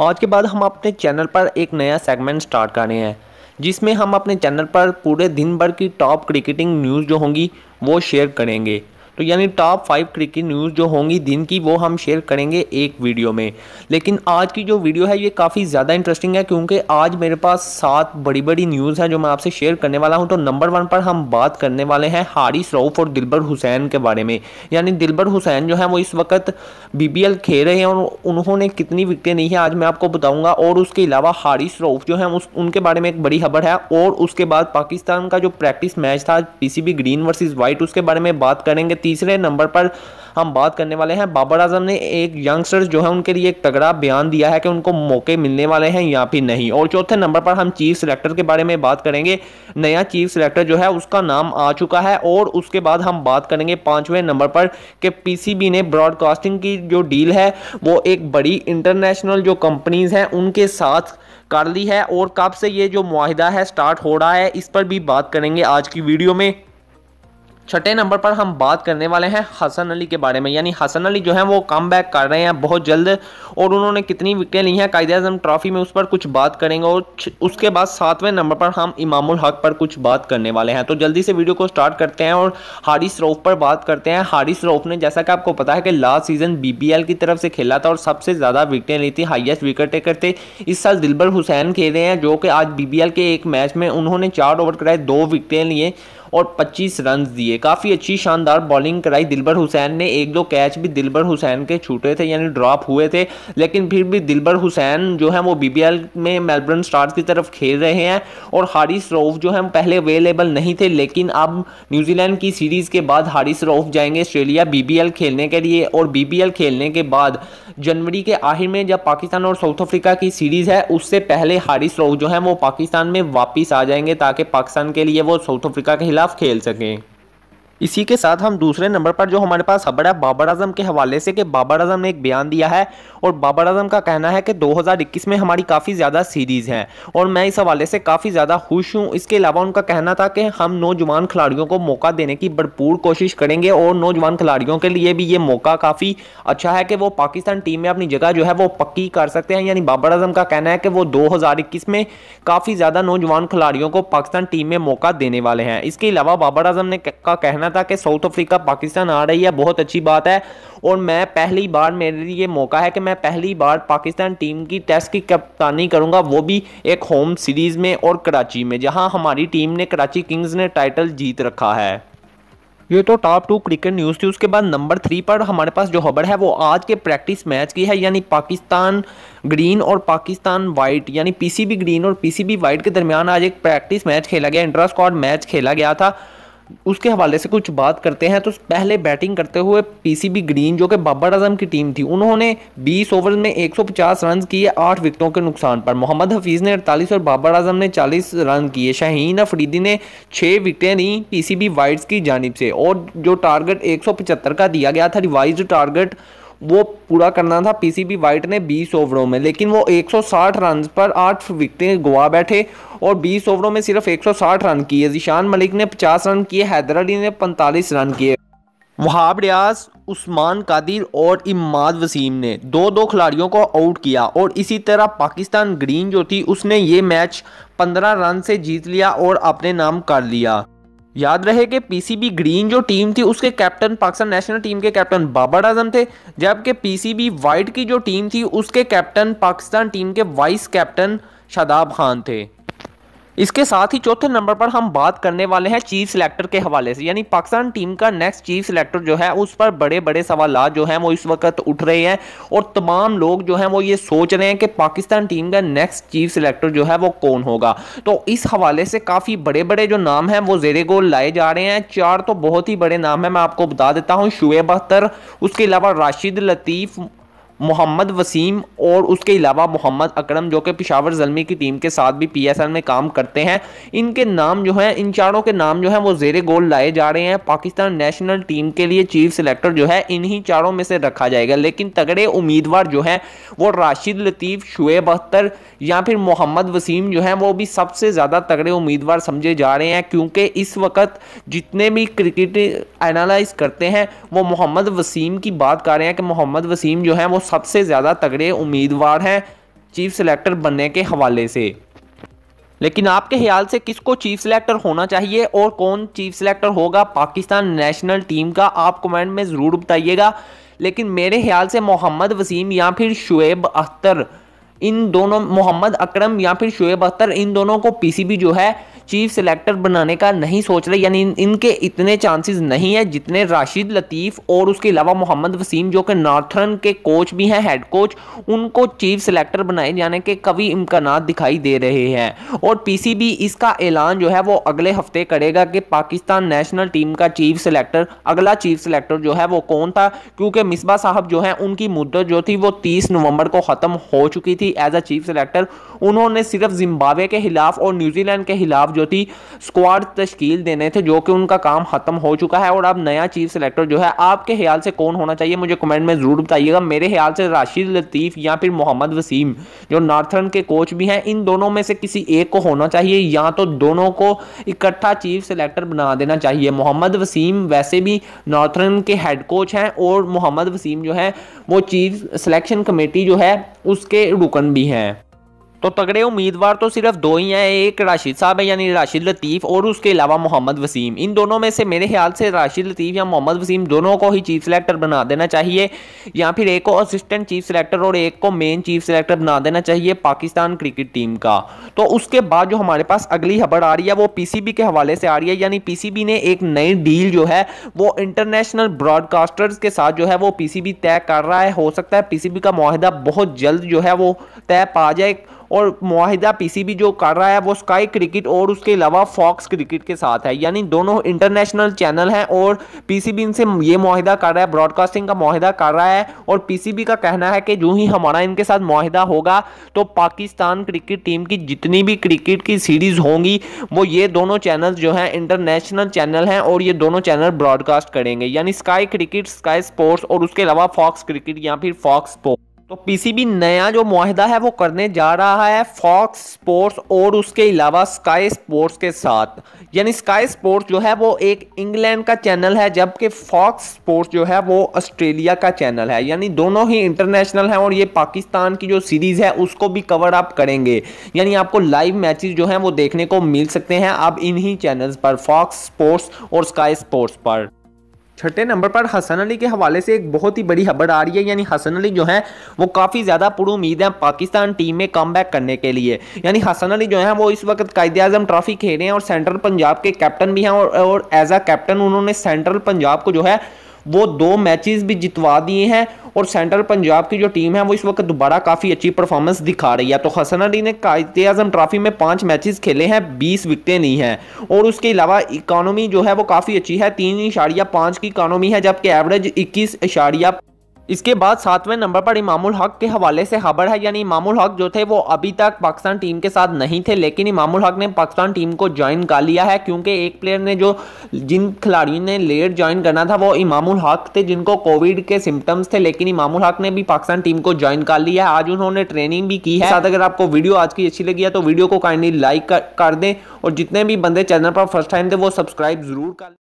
आज के बाद हम अपने चैनल पर एक नया सेगमेंट स्टार्ट कर रहे हैं जिसमें हम अपने चैनल पर पूरे दिन भर की टॉप क्रिकेटिंग न्यूज़ जो होंगी वो शेयर करेंगे तो यानी टॉप फाइव क्रिकेट न्यूज़ जो होंगी दिन की वो हम शेयर करेंगे एक वीडियो में लेकिन आज की जो वीडियो है ये काफ़ी ज़्यादा इंटरेस्टिंग है क्योंकि आज मेरे पास सात बड़ी बड़ी न्यूज़ है जो मैं आपसे शेयर करने वाला हूँ तो नंबर वन पर हम बात करने वाले हैं हारिस रऊफ और दिलबर हुसैन के बारे में यानी दिलबर हुसैन जो है वो इस वक्त बी खेल रहे हैं और उन्होंने कितनी विकटें नहीं है आज मैं आपको बताऊँगा और उसके अलावा हारिस रऊफ जो है उस उनके बारे में एक बड़ी खबर है और उसके बाद पाकिस्तान का जो प्रैक्टिस मैच था पी ग्रीन वर्सेज़ वाइट उसके बारे में बात करेंगे तीसरे नंबर पर हम बात करने वाले हैं बाबर आजम ने एक यंगस्टर्स जो है उनके लिए एक तगड़ा बयान दिया है कि उनको मौके मिलने वाले हैं या फिर नहीं और चौथे नंबर पर हम चीफ सिलेक्टर के बारे में बात करेंगे नया चीफ सिलेक्टर जो है उसका नाम आ चुका है और उसके बाद हम बात करेंगे पाँचवें नंबर पर कि पीसीबी ने ब्रॉडकास्टिंग की जो डील है वो एक बड़ी इंटरनेशनल जो कंपनीज़ हैं उनके साथ कर ली है और कब से ये जो माहिदा है स्टार्ट हो रहा है इस पर भी बात करेंगे आज की वीडियो में छठे नंबर पर हम बात करने वाले हैं हसन अली के बारे में यानी हसन अली जो है वो कम बैक कर रहे हैं बहुत जल्द और उन्होंने कितनी विकटें ली हैं कायद अजम ट्रॉफी में उस पर कुछ बात करेंगे और उसके बाद सातवें नंबर पर हम इमामुल हक पर कुछ बात करने वाले हैं तो जल्दी से वीडियो को स्टार्ट करते हैं और हारिस रऊफ पर बात करते हैं हारिस रऊफ ने जैसा कि आपको पता है कि लास्ट सीजन बी की तरफ से खेला था और सबसे ज़्यादा विकटें ली थी हाइस्ट विकेट टेकर थे इस साल दिलबर हुसैन खेल रहे हैं जो कि आज बी के एक मैच में उन्होंने चार ओवर कराए दो विकटें लिए और 25 रन दिए काफ़ी अच्छी शानदार बॉलिंग कराई दिलबर हुसैन ने एक दो कैच भी दिलबर हुसैन के छूटे थे यानी ड्रॉप हुए थे लेकिन फिर भी दिलबर हुसैन जो है वो बी में मेलबर्न स्टार्स की तरफ खेल रहे हैं और हारिस रऊफ जो है पहले अवेलेबल नहीं थे लेकिन अब न्यूजीलैंड की सीरीज़ के बाद हारिस रऊफ जाएंगे ऑस्ट्रेलिया बीबीएल खेलने के लिए और बीबीएल खेलने के बाद जनवरी के आखिर में जब पाकिस्तान और साउथ अफ्रीका की सीरीज़ है उससे पहले हारिस रऊफ जो है वो पाकिस्तान में वापस आ जाएंगे ताकि पाकिस्तान के लिए वो साउथ अफ्रीका के खिलाफ खिलाफ खेल सकें इसी के साथ हम दूसरे नंबर पर जो हमारे पास खबर है बाबर आजम के हवाले से कि बाबर आजम ने एक बयान दिया है और बाबर आजम का कहना है कि 2021 में हमारी काफ़ी ज़्यादा सीरीज़ हैं और मैं इस हवाले से काफ़ी ज़्यादा खुश हूँ इसके अलावा उनका कहना था कि हम नौजवान खिलाड़ियों को मौका देने की भरपूर कोशिश करेंगे और नौजवान खिलाड़ियों के लिए भी ये मौका काफ़ी अच्छा है कि वो पाकिस्तान टीम में अपनी जगह जो है वो पक्की कर सकते हैं यानी बाबर आजम का कहना है कि वो दो में काफ़ी ज़्यादा नौजवान खिलाड़ियों को पाकिस्तान टीम में मौका देने वाले हैं इसके अलावा बाबर आजम ने का कहना था कि साउथ अफ्रीका पाकिस्तान आ रही है बहुत अच्छी बात है और मैं पहली बार मेरे लिए मौका है कि मैं पहली बार पाकिस्तान टीम की टेस्ट की कप्तानी करूंगा वो भी एक होम सीरीज़ में और कराची में जहां हमारी टीम ने कराची किंग्स ने टाइटल जीत रखा है ये तो टॉप टू क्रिकेट न्यूज़ थी उसके बाद नंबर थ्री पर हमारे पास जो खबर है वो आज के प्रैक्टिस मैच की है यानी पाकिस्तान ग्रीन और पाकिस्तान वाइट यानी पीसीबी ग्रीन और पीसीबी वाइट के दरमियान आज एक प्रैक्टिस मैच खेला गया इंट्रा स्कॉड मैच खेला गया था उसके हवाले से कुछ बात करते हैं तो पहले बैटिंग करते हुए पीसीबी ग्रीन जो कि बाबर आजम की टीम थी उन्होंने 20 ओवर में 150 रन किए आठ विकेटों के नुकसान पर मोहम्मद हफीज़ ने 48 और बाबर आजम ने 40 रन किए शाहीन अफरीदी ने छः विकटें दी पीसीबी वाइट्स की जानब से और जो टारगेट एक का दिया गया था रिवाइज टारगेट वो पूरा करना था पीसीबी वाइट ने 20 ओवरों में लेकिन वो 160 रन पर आठ विकटें गवा बैठे और 20 ओवरों में सिर्फ 160 रन किए जिशान मलिक ने 50 रन किए हैदर अली ने 45 रन किए वहाब रियाज उस्मान कादिर और इमाद वसीम ने दो दो खिलाड़ियों को आउट किया और इसी तरह पाकिस्तान ग्रीन जो थी उसने ये मैच 15 रन से जीत लिया और अपने नाम कर लिया याद रहे कि पीसीबी ग्रीन जो टीम थी उसके कैप्टन पाकिस्तान नेशनल टीम के कैप्टन बाबर आजम थे जबकि पीसीबी वाइट की जो टीम थी उसके कैप्टन पाकिस्तान टीम के वाइस कैप्टन शादाब खान थे इसके साथ ही चौथे नंबर पर हम बात करने वाले हैं चीफ सिलेक्टर के हवाले से यानी पाकिस्तान टीम का नेक्स्ट चीफ सिलेक्टर जो है उस पर बड़े बड़े सवाल जो हैं वो इस वक्त उठ रहे हैं और तमाम लोग जो हैं वो ये सोच रहे हैं कि पाकिस्तान टीम का नेक्स्ट चीफ सिलेक्टर जो है वो कौन होगा तो इस हवाले से काफ़ी बड़े बड़े जो नाम हैं वो जेरे गोल लाए जा रहे हैं चार तो बहुत ही बड़े नाम है मैं आपको बता देता हूँ शुएब अख्तर उसके अलावा राशिद लतीफ़ मोहम्मद वसीम और उसके अलावा मोहम्मद अकरम जो कि पिशावर जलमी की टीम के साथ भी पीएसएल में काम करते हैं इनके नाम जो हैं इन चारों के नाम जो हैं वो जेरे गोल लाए जा रहे हैं पाकिस्तान नेशनल टीम के लिए चीफ सेलेक्टर जो है इन्हीं चारों में से रखा जाएगा लेकिन तगड़े उम्मीदवार जो हैं वो राशिद लतीफ़ शुएब अख्तर या फिर मोहम्मद वसीम जो हैं वो भी सबसे ज़्यादा तगड़े उम्मीदवार समझे जा रहे हैं क्योंकि इस वक्त जितने भी क्रिकेट एनालाइज करते हैं वो मोहम्मद वसीम की बात कर रहे हैं कि मोहम्मद वसीम जो है वो सबसे ज़्यादा तगड़े उम्मीदवार हैं चीफ सेलेक्टर बनने के हवाले से लेकिन आपके ख्याल से किसको चीफ सेलेक्टर होना चाहिए और कौन चीफ सेलेक्टर होगा पाकिस्तान नेशनल टीम का आप कमेंट में ज़रूर बताइएगा लेकिन मेरे ख्याल से मोहम्मद वसीम या फिर शुएब अख्तर इन दोनों मोहम्मद अकरम या फिर शुएब अख्तर इन दोनों को पीसीबी जो है चीफ सेलेक्टर बनाने का नहीं सोच रहे यानी इनके इतने चांसेस नहीं है जितने राशिद लतीफ़ और उसके अलावा मोहम्मद वसीम जो कि नॉर्थर्न के कोच भी हैं हेड कोच उनको चीफ सेलेक्टर बनाए जाने के कभी इम्कान दिखाई दे रहे हैं और पी इसका ऐलान जो है वो अगले हफ्ते करेगा कि पाकिस्तान नेशनल टीम का चीफ सेलेक्टर अगला चीफ सेलेक्टर जो है वो कौन था क्योंकि मिसबा साहब जो है उनकी मुद्दत जो थी वो तीस नवंबर को ख़त्म हो चुकी थी एज अ चीफ सेलेक्टर उन्होंने सिर्फ जिम्बावे के खिलाफ और न्यूजीलैंड के खिलाफ खिलाफ जो थी स्क्वाड तश्कील देने थे जो कि उनका काम खत्म हो चुका है और अब नया चीफ सेलेक्टर जो है आपके ख्याल से कौन होना चाहिए मुझे कमेंट में ज़रूर बताइएगा मेरे ख्याल से राशिद लतीफ़ या फिर मोहम्मद वसीम जो नार्थर्न के कोच भी हैं इन दोनों में से किसी एक को होना चाहिए या तो दोनों को इकट्ठा चीफ सेलेक्टर बना देना चाहिए मोहम्मद वसीम वैसे भी नॉर्थर्न के हेड कोच हैं और मोहम्मद वसीम जो है वो चीफ सिलेक्शन कमेटी जो है उसके रुकन भी हैं तो तगड़े उम्मीदवार तो सिर्फ दो ही हैं एक राशिद साहब है यानी राशिद लतीफ़ और उसके अलावा मोहम्मद वसीम इन दोनों में से मेरे ख्याल से राशिद लतीफ़ या मोहम्मद वसीम दोनों को ही चीफ सेलेक्टर बना देना चाहिए या फिर एक को असिस्टेंट चीफ सेलेक्टर और एक को मेन चीफ सेलेक्टर बना देना चाहिए पाकिस्तान क्रिकेट टीम का तो उसके बाद जो हमारे पास अगली खबर आ रही है वो पी के हवाले से आ रही है यानी पी ने एक नई डील जो है वो इंटरनेशनल ब्रॉडकास्टर्स के साथ जो है वो पी तय कर रहा है हो सकता है पी का माहिदा बहुत जल्द जो है वो तय पा जाए और माहिदा पीसीबी जो कर रहा है वो स्काई क्रिकेट और उसके अलावा फॉक्स क्रिकेट के साथ है यानी दोनों इंटरनेशनल चैनल हैं और पीसीबी इनसे ये माहिदा कर रहा है ब्रॉडकास्टिंग का माहिदा कर रहा है और पीसीबी का कहना है कि जो ही हमारा इनके साथ माहिदा होगा तो पाकिस्तान क्रिकेट टीम की जितनी भी क्रिकेट की सीरीज होंगी वो ये दोनों चैनल जो हैं इंटरनेशनल चैनल हैं और ये दोनों चैनल ब्रॉडकास्ट करेंगे यानी स्काई क्रिकेट स्काई स्पोर्ट्स और उसके अलावा फॉक्स क्रिकेट या फिर फॉक्स स्पोर्ट्स तो पीसीबी नया जो माहिदा है वो करने जा रहा है फॉक्स स्पोर्ट्स और उसके अलावा स्काई स्पोर्ट्स के साथ यानी स्काई स्पोर्ट्स जो है वो एक इंग्लैंड का चैनल है जबकि फॉक्स स्पोर्ट्स जो है वो ऑस्ट्रेलिया का चैनल है यानी दोनों ही इंटरनेशनल हैं और ये पाकिस्तान की जो सीरीज़ है उसको भी कवर अप करेंगे यानी आपको लाइव मैच जो हैं वो देखने को मिल सकते हैं अब इन्हीं चैनल्स पर फॉक्स स्पोर्ट्स और स्काई स्पोर्ट्स पर छठे नंबर पर हसन अली के हवाले से एक बहुत ही बड़ी खबर आ रही है यानी हसन अली जो है वो काफ़ी ज़्यादा पुर उम्मीद है पाकिस्तान टीम में कम करने के लिए यानी हसन अली जो है वो इस वक्त कायद अजम ट्रॉफी खेल रहे हैं और सेंट्रल पंजाब के कैप्टन भी हैं और, और एज आ कैप्टन उन्होंने सेंट्रल पंजाब को जो है वो दो मैचेस भी जितवा दिए हैं और सेंट्रल पंजाब की जो टीम है वो इस वक्त दोबारा काफ़ी अच्छी परफॉर्मेंस दिखा रही है तो हसन अली ने कायद अजम ट्रॉफी में पाँच मैचेस खेले हैं बीस विकटें ली हैं और उसके अलावा इकानमी जो है वो काफ़ी अच्छी है तीन इशारिया पाँच की इकानमी है जबकि एवरेज इक्कीस इशारिया इसके बाद सातवें नंबर पर इमामुल हक के हवाले से खबर है यानी इमामुल हक जो थे वो अभी तक पाकिस्तान टीम के साथ नहीं थे लेकिन इमामुल हक ने पाकिस्तान टीम को ज्वाइन कर लिया है क्योंकि एक प्लेयर ने जो जिन खिलाड़ियों ने लेट ज्वाइन करना था वो इमामुल हक थे जिनको कोविड के सिम्टम्स थे लेकिन इमामुल हक ने भी पाकिस्तान टीम को ज्वाइन कर लिया है आज उन्होंने ट्रेनिंग भी की है साथ अगर आपको वीडियो आज की अच्छी लगी है तो वीडियो को काइंडली लाइक कर दें और जितने भी बंदे चैनल पर फर्स्ट टाइम थे वो सब्सक्राइब जरूर कर